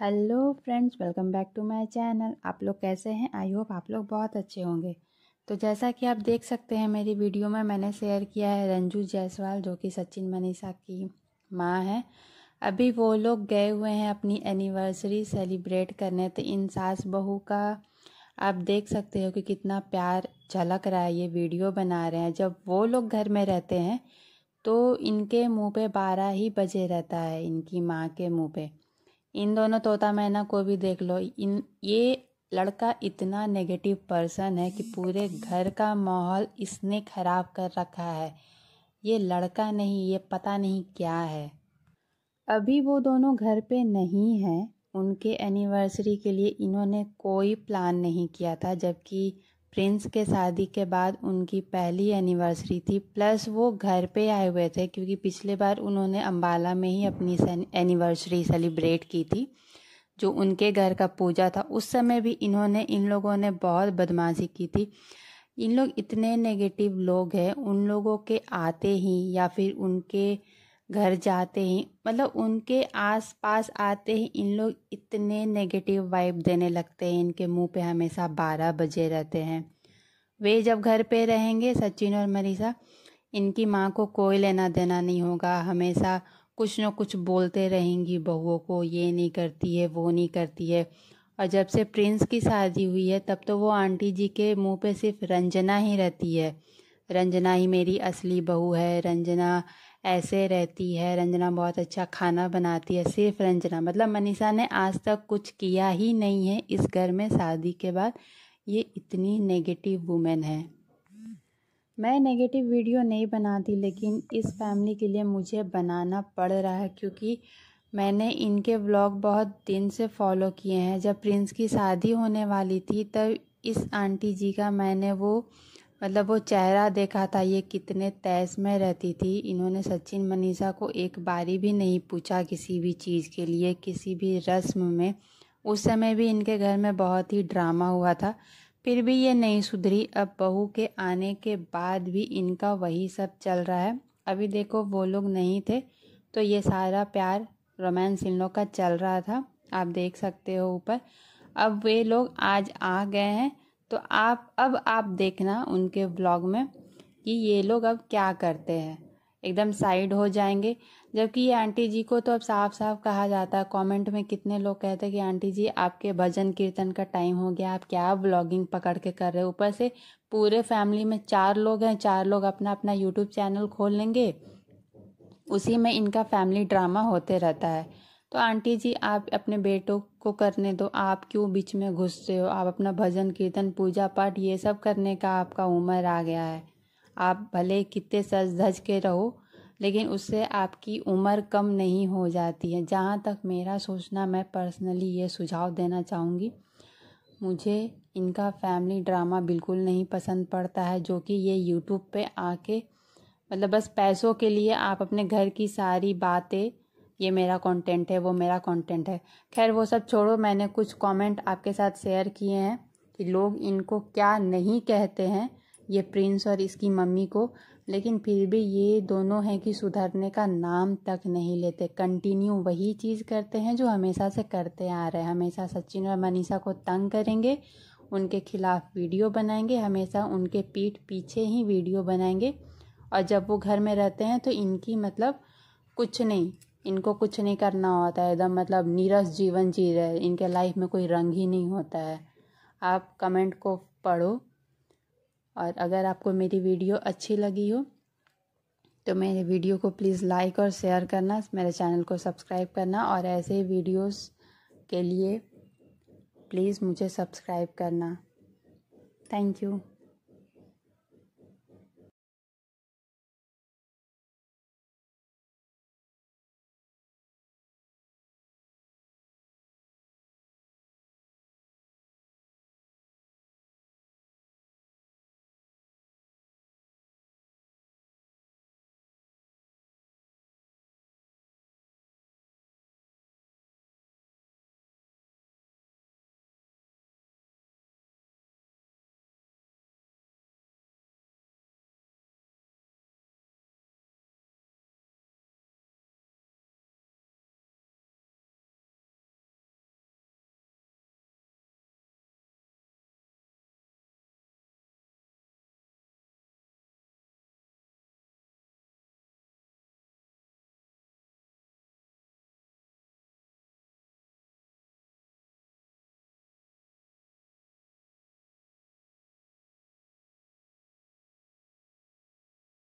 hello friends welcome back to my channel आप लोग कैसे हैं आई होप आप लोग बहुत अच्छे होंगे तो जैसा कि आप देख सकते हैं मेरी वीडियो में मैंने शेयर किया है रंजू जायसवाल जो कि सचिन मनीषा की माँ है अभी वो लोग गए हुए हैं अपनी एनिवर्सरी सेलिब्रेट करने तो इन सास बहू का आप देख सकते हो कि कितना प्यार झलक रहा है ये वीडियो बना रहे हैं जब वो लोग घर में रहते हैं तो इनके मुंह पे बारह ही बजे रहता है इनकी माँ के मुंह पे इन दोनों तोता मैना को भी देख लो इन ये लड़का इतना नेगेटिव पर्सन है कि पूरे घर का माहौल इसने खराब कर रखा है ये लड़का नहीं ये पता नहीं क्या है अभी वो दोनों घर पे नहीं हैं उनके एनिवर्सरी के लिए इन्होंने कोई प्लान नहीं किया था जबकि प्रिंस के शादी के बाद उनकी पहली एनिवर्सरी थी प्लस वो घर पे आए हुए थे क्योंकि पिछले बार उन्होंने अम्बाला में ही अपनी एनिवर्सरी सेलिब्रेट की थी जो उनके घर का पूजा था उस समय भी इन्होंने इन लोगों ने बहुत बदमाशी की थी इन लोग इतने नेगेटिव लोग हैं उन लोगों के आते ही या फिर उनके घर जाते ही मतलब उनके आस पास आते ही इन लोग इतने नेगेटिव वाइब देने लगते हैं इनके मुंह पे हमेशा बारह बजे रहते हैं वे जब घर पे रहेंगे सचिन और मनीषा इनकी माँ को कोई लेना देना नहीं होगा हमेशा कुछ न कुछ बोलते रहेंगी बहुओं को ये नहीं करती है वो नहीं करती है और जब से प्रिंस की शादी हुई है तब तो वो आंटी जी के मुंह पे सिर्फ रंजना ही रहती है रंजना ही मेरी असली बहू है रंजना ऐसे रहती है रंजना बहुत अच्छा खाना बनाती है सिर्फ रंजना मतलब मनीषा ने आज तक कुछ किया ही नहीं है इस घर में शादी के बाद ये इतनी नेगेटिव वूमेन है मैं नेगेटिव वीडियो नहीं बनाती लेकिन इस फैमिली के लिए मुझे बनाना पड़ रहा है क्योंकि मैंने इनके ब्लॉग बहुत दिन से फॉलो किए हैं जब प्रिंस की शादी होने वाली थी तब इस आंटी जी का मैंने वो मतलब वो चेहरा देखा था ये कितने तैस में रहती थी इन्होंने सचिन मनीषा को एक बारी भी नहीं पूछा किसी भी चीज़ के लिए किसी भी रस्म में उस समय भी इनके घर में बहुत ही ड्रामा हुआ था फिर भी ये नहीं सुधरी अब बहू के आने के बाद भी इनका वही सब चल रहा है अभी देखो वो लोग नहीं थे तो ये सारा प्यार रोमांस इन लोग का चल रहा था आप देख सकते हो ऊपर अब वे लोग आज आ गए हैं तो आप अब आप देखना उनके ब्लॉग में कि ये लोग अब क्या करते हैं एकदम साइड हो जाएंगे जबकि ये आंटी जी को तो अब साफ साफ कहा जाता है कमेंट में कितने लोग कहते हैं कि आंटी जी आपके भजन कीर्तन का टाइम हो गया आप क्या ब्लॉगिंग पकड़ के कर रहे हो ऊपर से पूरे फैमिली में चार लोग हैं चार लोग अपना अपना यूट्यूब चैनल खोल लेंगे उसी में इनका फैमिली ड्रामा होते रहता है तो आंटी जी आप अपने बेटों को करने दो आप क्यों बीच में घुसते हो आप अपना भजन कीर्तन पूजा पाठ ये सब करने का आपका उम्र आ गया है आप भले कितने सज धज के रहो लेकिन उससे आपकी उम्र कम नहीं हो जाती है जहाँ तक मेरा सोचना मैं पर्सनली ये सुझाव देना चाहूँगी मुझे इनका फैमिली ड्रामा बिल्कुल नहीं पसंद पड़ता है जो कि ये यूट्यूब पे आके मतलब बस पैसों के लिए आप अपने घर की सारी बातें ये मेरा कंटेंट है वो मेरा कंटेंट है खैर वो सब छोड़ो मैंने कुछ कमेंट आपके साथ शेयर किए हैं कि लोग इनको क्या नहीं कहते हैं ये प्रिंस और इसकी मम्मी को लेकिन फिर भी ये दोनों हैं कि सुधरने का नाम तक नहीं लेते कंटिन्यू वही चीज़ करते हैं जो हमेशा से करते आ रहे हैं हमेशा सचिन और मनीषा को तंग करेंगे उनके खिलाफ वीडियो बनाएंगे हमेशा उनके पीठ पीछे ही वीडियो बनाएंगे और जब वो घर में रहते हैं तो इनकी मतलब कुछ नहीं इनको कुछ नहीं करना होता है एकदम मतलब नीरस जीवन जी रहे इनके लाइफ में कोई रंग ही नहीं होता है आप कमेंट को पढ़ो और अगर आपको मेरी वीडियो अच्छी लगी हो तो मेरे वीडियो को प्लीज़ लाइक और शेयर करना मेरे चैनल को सब्सक्राइब करना और ऐसे ही वीडियोस के लिए प्लीज़ मुझे सब्सक्राइब करना थैंक यू